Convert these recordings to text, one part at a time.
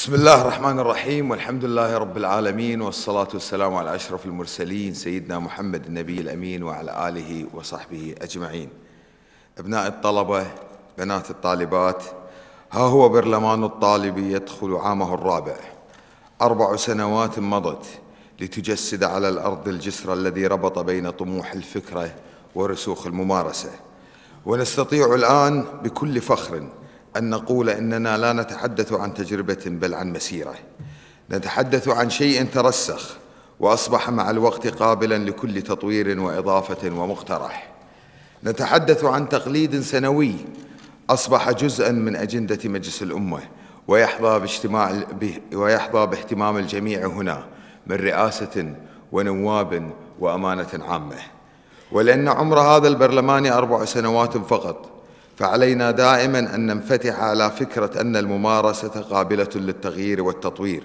بسم الله الرحمن الرحيم والحمد لله رب العالمين والصلاة والسلام على أشرف المرسلين سيدنا محمد النبي الأمين وعلى آله وصحبه أجمعين أبناء الطلبة بنات الطالبات ها هو برلمان الطالب يدخل عامه الرابع أربع سنوات مضت لتجسد على الأرض الجسر الذي ربط بين طموح الفكرة ورسوخ الممارسة ونستطيع الآن بكل فخر أن نقول إننا لا نتحدث عن تجربة بل عن مسيرة نتحدث عن شيء ترسخ وأصبح مع الوقت قابلا لكل تطوير وإضافة ومقترح نتحدث عن تقليد سنوي أصبح جزءا من أجندة مجلس الأمة ويحظى باجتماع ويحظى باهتمام الجميع هنا من رئاسة ونواب وأمانة عامة ولأن عمر هذا البرلمان أربع سنوات فقط فعلينا دائما أن ننفتح على فكرة أن الممارسة قابلة للتغيير والتطوير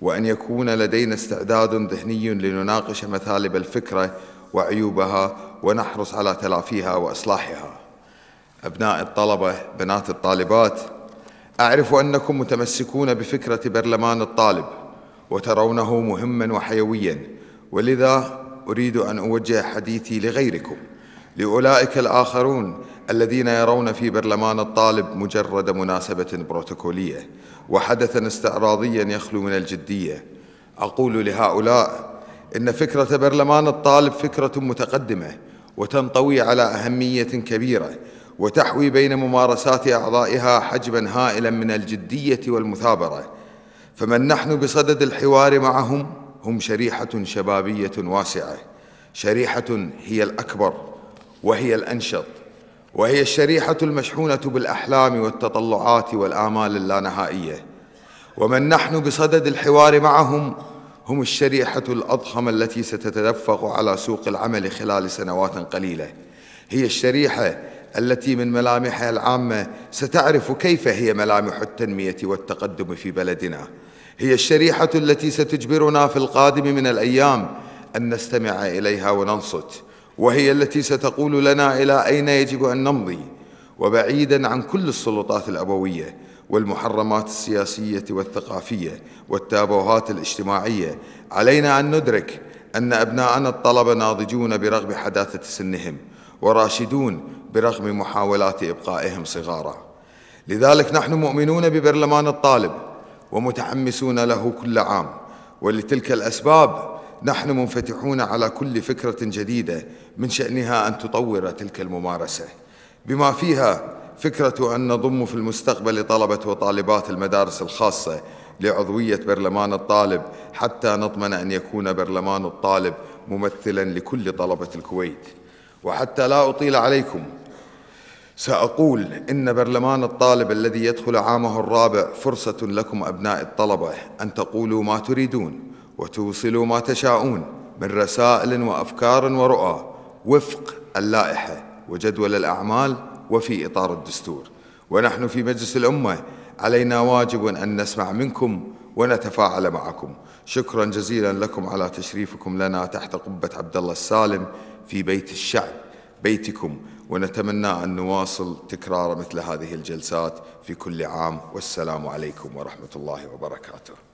وأن يكون لدينا استعداد ذهني لنناقش مثالب الفكرة وعيوبها ونحرص على تلافيها وإصلاحها أبناء الطلبة بنات الطالبات أعرف أنكم متمسكون بفكرة برلمان الطالب وترونه مهما وحيويا ولذا أريد أن أوجه حديثي لغيركم لأولئك الآخرون الذين يرون في برلمان الطالب مجرد مناسبة بروتوكولية وحدثا استعراضيا يخلو من الجدية أقول لهؤلاء إن فكرة برلمان الطالب فكرة متقدمة وتنطوي على أهمية كبيرة وتحوي بين ممارسات أعضائها حجبا هائلا من الجدية والمثابرة فمن نحن بصدد الحوار معهم هم شريحة شبابية واسعة شريحة هي الأكبر وهي الأنشط وهي الشريحة المشحونة بالأحلام والتطلعات والآمال اللانهائية ومن نحن بصدد الحوار معهم هم الشريحة الأضخمة التي ستتدفق على سوق العمل خلال سنوات قليلة هي الشريحة التي من ملامحها العامة ستعرف كيف هي ملامح التنمية والتقدم في بلدنا هي الشريحة التي ستجبرنا في القادم من الأيام أن نستمع إليها وننصت وهي التي ستقول لنا إلى أين يجب أن نمضي وبعيدا عن كل السلطات الأبوية والمحرمات السياسية والثقافية والتابوهات الاجتماعية علينا أن ندرك أن أبناءنا الطلبة ناضجون برغم حداثة سنهم وراشدون برغم محاولات إبقائهم صغارا لذلك نحن مؤمنون ببرلمان الطالب ومتحمسون له كل عام ولتلك الأسباب نحن منفتحون على كل فكرة جديدة من شأنها أن تطور تلك الممارسة بما فيها فكرة أن نضم في المستقبل طلبة وطالبات المدارس الخاصة لعضوية برلمان الطالب حتى نضمن أن يكون برلمان الطالب ممثلا لكل طلبة الكويت وحتى لا أطيل عليكم سأقول إن برلمان الطالب الذي يدخل عامه الرابع فرصة لكم أبناء الطلبة أن تقولوا ما تريدون وتوصلوا ما تشاءون من رسائل وافكار ورؤى وفق اللائحه وجدول الاعمال وفي اطار الدستور ونحن في مجلس الامه علينا واجب ان نسمع منكم ونتفاعل معكم شكرا جزيلا لكم على تشريفكم لنا تحت قبه عبد الله السالم في بيت الشعب بيتكم ونتمنى ان نواصل تكرار مثل هذه الجلسات في كل عام والسلام عليكم ورحمه الله وبركاته